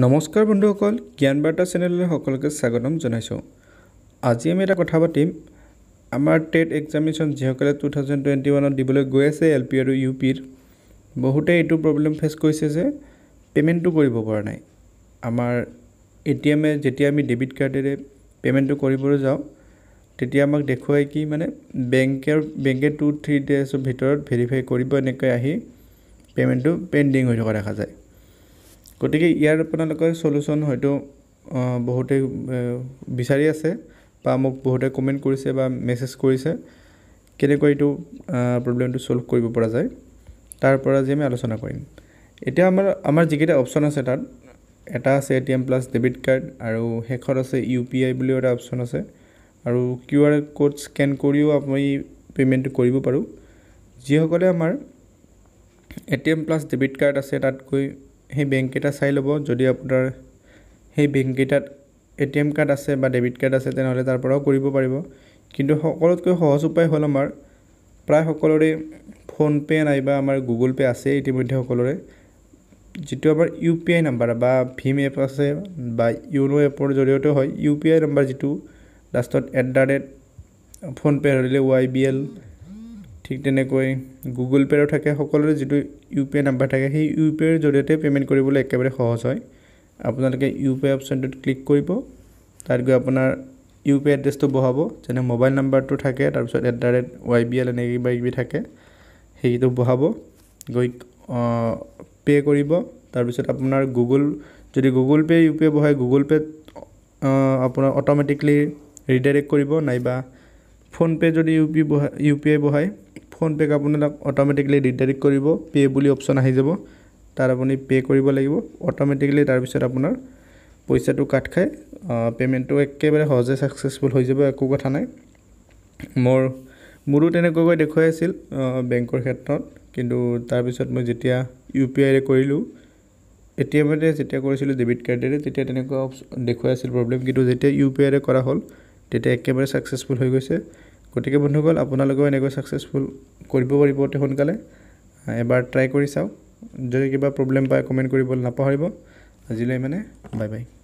নমস্কাৰ বন্ধুসকল জ্ঞান বাৰ্তা চেনেললৈ সকলোকে স্বাগতম জনাইছোঁ আজি আমি এটা কথা পাতিম আমাৰ টেট এক্সামিনেশ্যন যিসকলে টু থাউজেণ্ড টুৱেণ্টি ওৱানত দিবলৈ গৈ আছে এল পি আৰু ইউ পিৰ বহুতে এইটো প্ৰব্লেম ফেচ কৰিছে যে পে'মেণ্টটো কৰিব পৰা নাই আমাৰ এ টি এমে যেতিয়া আমি ডেবিট কাৰ্ডেৰে পে'মেণ্টটো কৰিবলৈ যাওঁ তেতিয়া আমাক দেখুৱাই কি মানে বেংকৰ বেংকে টু থ্ৰী ডেজৰ ভিতৰত ভেৰিফাই কৰিব এনেকৈ আহি পে'মেণ্টটো পেণ্ডিং হৈ থকা দেখা যায় গতিকে ইয়াৰ আপোনালোকৰ চলিউশ্যন হয়তো বহুতে বিচাৰি আছে বা মোক বহুতে কমেণ্ট কৰিছে বা মেছেজ কৰিছে কেনেকৈ এইটো প্ৰব্লেমটো চ'লভ কৰিব পৰা যায় তাৰ পৰা আজি আমি আলোচনা কৰিম এতিয়া আমাৰ আমাৰ যিকেইটা অপশ্যন আছে তাত এটা আছে A T M plus debit card আৰু শেষত আছে ইউ পি আই বুলিও এটা অপশ্যন আছে আৰু কিউ আৰ ক'ড স্কেন কৰিও আমি পে'মেণ্টটো কৰিব পাৰোঁ যিসকলে আমাৰ A T M plus debit card আছে তাতকৈ সেই বেংককেইটা চাই ল'ব যদি আপোনাৰ সেই বেংককেইটাত এ টি এম কাৰ্ড আছে বা ডেবিট কাৰ্ড আছে তেনেহ'লে তাৰ পৰাও কৰিব পাৰিব কিন্তু সকলোতকৈ সহজ উপায় হ'ল আমাৰ প্ৰায় সকলোৰে ফোনপে' নাইবা আমাৰ গুগল পে' আছে ইতিমধ্যে সকলোৰে যিটো আমাৰ ইউ পি আই নাম্বাৰ বা ভীম এপ আছে বা য়োনো এপৰ জৰিয়তে হয় ইউ পি আই নাম্বাৰ যিটো লাষ্টত এট দ্য ৰেট ফোনপে' ধৰিলে ৱাই বি এল ঠিক তেনেকৈ গুগল পে'ৰ থাকে সকলোৰে যিটো ইউ পি আই নাম্বাৰ থাকে সেই ইউ পি আইৰ জৰিয়তে পে'মেণ্ট কৰিবলৈ একেবাৰে সহজ হয় আপোনালোকে ইউ পি আই অপশ্যনটোত ক্লিক কৰিব তাত গৈ আপোনাৰ ইউ পি আই এড্ৰেছটো বহাব যেনে মোবাইল নাম্বাৰটো থাকে তাৰপিছত at the rate Y B L এনে কিবা কিবি থাকে সেইটো বহাব গৈ পে' কৰিব তাৰপিছত আপোনাৰ গুগল যদি Google pay' U P I বহাই গুগল পে'ত আপোনাৰ অট'মেটিকলি ৰিডাইৰেক্ট কৰিব নাইবা ফোনপে' যদি ইউ পি বহায় ইউ পি আই বহায় ফোনপে'ক আপোনালোক অট'মেটিকেলি ডিটেক্ট কৰিব পে' বুলি অপশ্যন আহি যাব তাত আপুনি পে' কৰিব লাগিব অট'মেটিকেলি তাৰপিছত আপোনাৰ পইচাটো কাট খাই পে'মেণ্টটো একেবাৰে সহজে ছাকচেছফুল হৈ যাব একো কথা নাই মোৰ মোৰো তেনেকুৱাকৈ দেখুৱাই আছিল বেংকৰ ক্ষেত্ৰত কিন্তু তাৰপিছত মই যেতিয়া ইউ পি আইৰে কৰিলোঁ এ টি এমতে যেতিয়া কৰিছিলোঁ ডেবিট কাৰ্ডেৰে তেতিয়া তেনেকুৱা দেখুৱাই আছিল প্ৰব্লেম কিন্তু যেতিয়া ইউ পি আইৰে কৰা হ'ল তেতিয়া একেবাৰে ছাকচেছফুল হৈ গৈছে গতিকে বন্ধুসকল আপোনালোকেও এনেকৈ ছাকচেছফুল কৰিব পাৰিব অতি সোনকালে এবাৰ ট্ৰাই কৰি চাওক যদি কিবা প্ৰব্লেম পায় কমেণ্ট কৰিবলৈ নাপাহৰিব আজিলৈ মানে বাই বাই